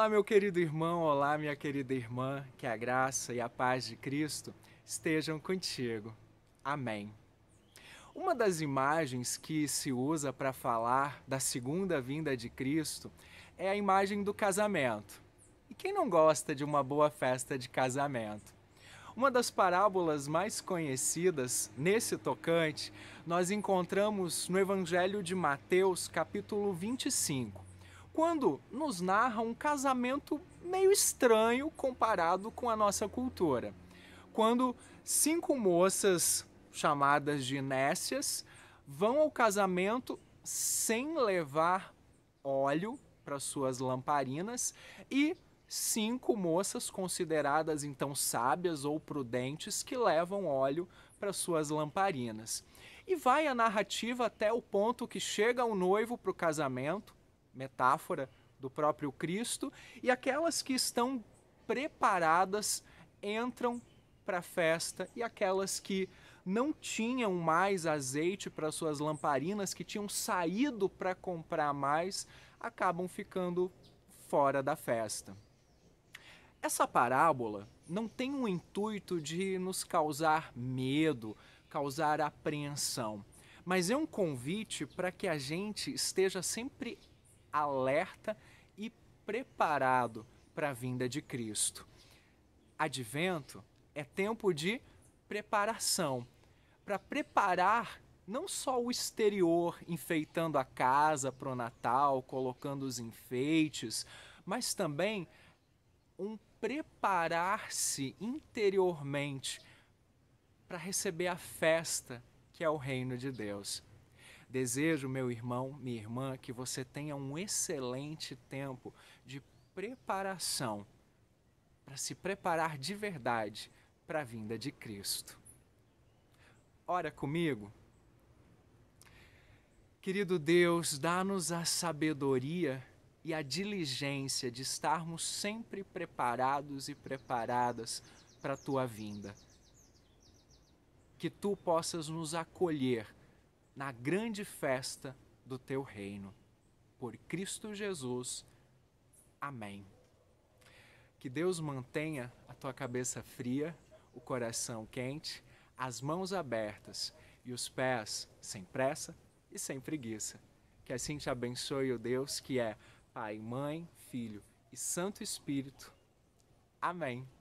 Olá, meu querido irmão, olá, minha querida irmã, que a graça e a paz de Cristo estejam contigo. Amém. Uma das imagens que se usa para falar da segunda vinda de Cristo é a imagem do casamento. E quem não gosta de uma boa festa de casamento? Uma das parábolas mais conhecidas nesse tocante nós encontramos no Evangelho de Mateus, capítulo 25 quando nos narra um casamento meio estranho comparado com a nossa cultura. Quando cinco moças chamadas de nécias vão ao casamento sem levar óleo para suas lamparinas e cinco moças consideradas então sábias ou prudentes que levam óleo para suas lamparinas. E vai a narrativa até o ponto que chega o noivo para o casamento, metáfora do próprio Cristo, e aquelas que estão preparadas entram para a festa, e aquelas que não tinham mais azeite para suas lamparinas, que tinham saído para comprar mais, acabam ficando fora da festa. Essa parábola não tem o intuito de nos causar medo, causar apreensão, mas é um convite para que a gente esteja sempre alerta e preparado para a vinda de Cristo. Advento é tempo de preparação para preparar não só o exterior, enfeitando a casa para o Natal, colocando os enfeites, mas também um preparar-se interiormente para receber a festa que é o reino de Deus. Desejo, meu irmão, minha irmã, que você tenha um excelente tempo de preparação para se preparar de verdade para a vinda de Cristo. Ora comigo. Querido Deus, dá-nos a sabedoria e a diligência de estarmos sempre preparados e preparadas para a tua vinda. Que tu possas nos acolher na grande festa do teu reino. Por Cristo Jesus. Amém. Que Deus mantenha a tua cabeça fria, o coração quente, as mãos abertas e os pés sem pressa e sem preguiça. Que assim te abençoe o Deus que é Pai, Mãe, Filho e Santo Espírito. Amém.